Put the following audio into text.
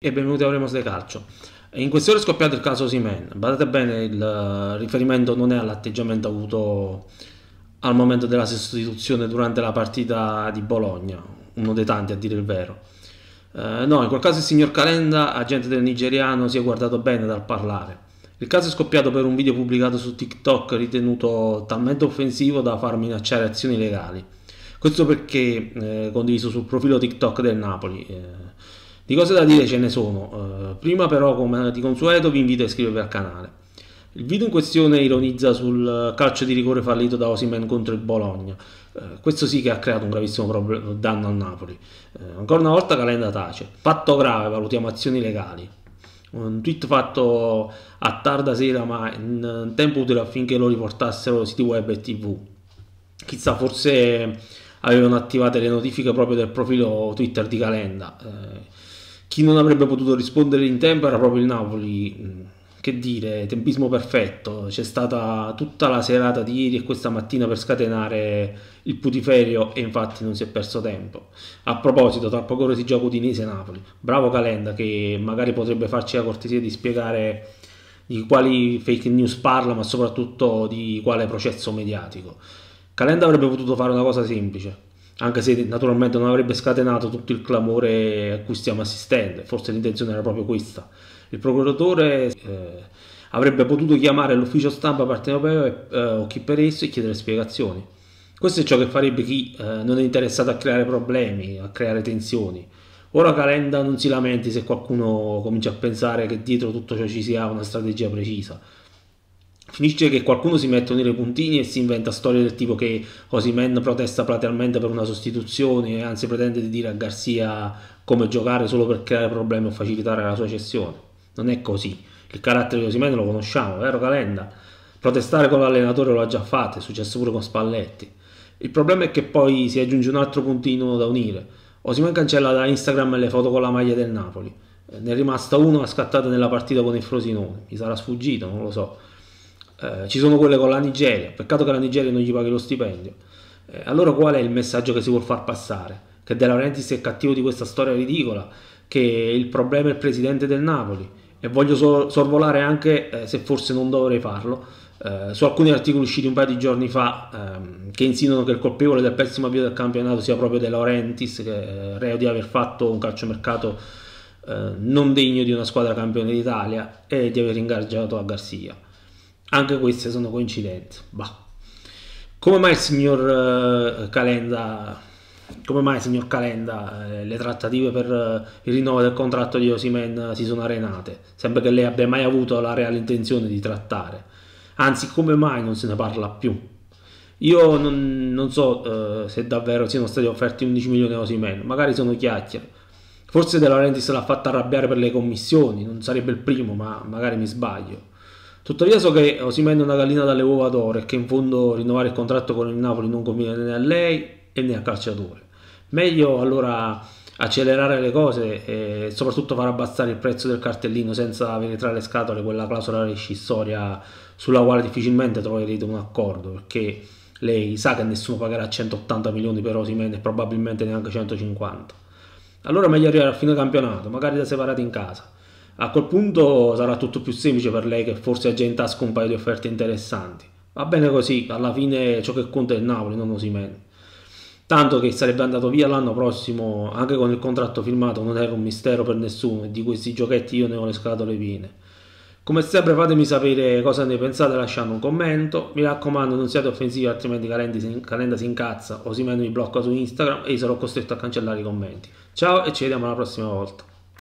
e benvenuti a Remos de Calcio. In questione è scoppiato il caso Simen. Badate bene, il eh, riferimento non è all'atteggiamento avuto al momento della sostituzione durante la partita di Bologna, uno dei tanti a dire il vero. Eh, no, in quel caso il signor Calenda, agente del nigeriano, si è guardato bene dal parlare. Il caso è scoppiato per un video pubblicato su TikTok ritenuto talmente offensivo da far minacciare azioni legali. Questo perché eh, condiviso sul profilo TikTok del Napoli. Eh, di cose da dire ce ne sono, eh, prima però come di consueto vi invito a iscrivervi al canale. Il video in questione ironizza sul calcio di rigore fallito da Osimen contro il Bologna. Eh, questo sì che ha creato un gravissimo danno al Napoli. Eh, ancora una volta Calenda tace. Fatto grave, valutiamo azioni legali. Un tweet fatto a tarda sera ma in tempo utile affinché lo riportassero siti web e tv. Chissà, forse avevano attivate le notifiche proprio del profilo Twitter di Calenda chi non avrebbe potuto rispondere in tempo era proprio il Napoli. Mm, che dire, tempismo perfetto. C'è stata tutta la serata di ieri e questa mattina per scatenare il putiferio e infatti non si è perso tempo. A proposito, tra poco ora si gioca Udinese-Napoli. Bravo Calenda che magari potrebbe farci la cortesia di spiegare di quali fake news parla, ma soprattutto di quale processo mediatico. Calenda avrebbe potuto fare una cosa semplice, anche se naturalmente non avrebbe scatenato tutto il clamore a cui stiamo assistendo, forse l'intenzione era proprio questa. Il procuratore eh, avrebbe potuto chiamare l'ufficio stampa partenopeo eh, o chi per esso e chiedere spiegazioni. Questo è ciò che farebbe chi eh, non è interessato a creare problemi, a creare tensioni. Ora Calenda non si lamenti se qualcuno comincia a pensare che dietro tutto ciò ci sia una strategia precisa. Finisce che qualcuno si mette a unire i puntini e si inventa storie del tipo che Osimen protesta platealmente per una sostituzione, anzi pretende di dire a Garzia come giocare solo per creare problemi o facilitare la sua cessione. Non è così. Il carattere di Osimen lo conosciamo, vero Calenda? Protestare con l'allenatore lo ha già fatto, è successo pure con Spalletti. Il problema è che poi si aggiunge un altro puntino da unire. Osimen cancella da Instagram le foto con la maglia del Napoli. Eh, ne è rimasta una scattata nella partita con il Frosinone. Mi sarà sfuggito, non lo so. Eh, ci sono quelle con la Nigeria, peccato che la Nigeria non gli paghi lo stipendio. Eh, allora qual è il messaggio che si vuol far passare? Che De Laurentiis è cattivo di questa storia ridicola, che il problema è il presidente del Napoli e voglio so sorvolare anche, eh, se forse non dovrei farlo, eh, su alcuni articoli usciti un paio di giorni fa ehm, che insinuano che il colpevole del pessimo avvio del campionato sia proprio De Laurentiis, che, eh, reo di aver fatto un calciomercato non degno di una squadra campione d'Italia e di aver ingaggiato a Garcia anche queste sono coincidenze. Bah. Come mai il signor eh, Calenda, come mai signor Calenda eh, le trattative per eh, il rinnovo del contratto di Osimen si sono arenate? Sembra che lei abbia mai avuto la reale intenzione di trattare. Anzi, come mai non se ne parla più? Io non, non so se davvero siano stati offerti 11 milioni a Osimen, magari sono chiacchiere. Forse De Laurentiis l'ha fatta arrabbiare per le commissioni, non sarebbe il primo, ma magari mi sbaglio. Tuttavia so che Osimhen oh, è una gallina dalle uova d'oro e che in fondo rinnovare il contratto con il Napoli non conviene né a lei né al calciatore. Meglio allora accelerare le cose e soprattutto far abbassare il prezzo del cartellino senza avere tra le scatole quella clausola rescissoria sulla quale difficilmente troverete un accordo perché lei sa che nessuno pagherà 180 milioni per Osimhen e probabilmente neanche 150. Allora meglio arrivare a fine campionato, magari da separati in casa a quel punto sarà tutto più semplice per lei che forse ha già in tasca un paio di offerte interessanti. Va bene così, alla fine ciò che conta è il Napoli, non Osimene. Tanto che sarebbe andato via l'anno prossimo anche con il contratto firmato non era un mistero per nessuno e di questi giochetti io ne ho le scatole piene. Come sempre fatemi sapere cosa ne pensate lasciando un commento, mi raccomando non siate offensivi altrimenti Calenda si incazza o si meno mi blocca su Instagram e sarò costretto a cancellare i commenti. Ciao e ci vediamo alla prossima volta.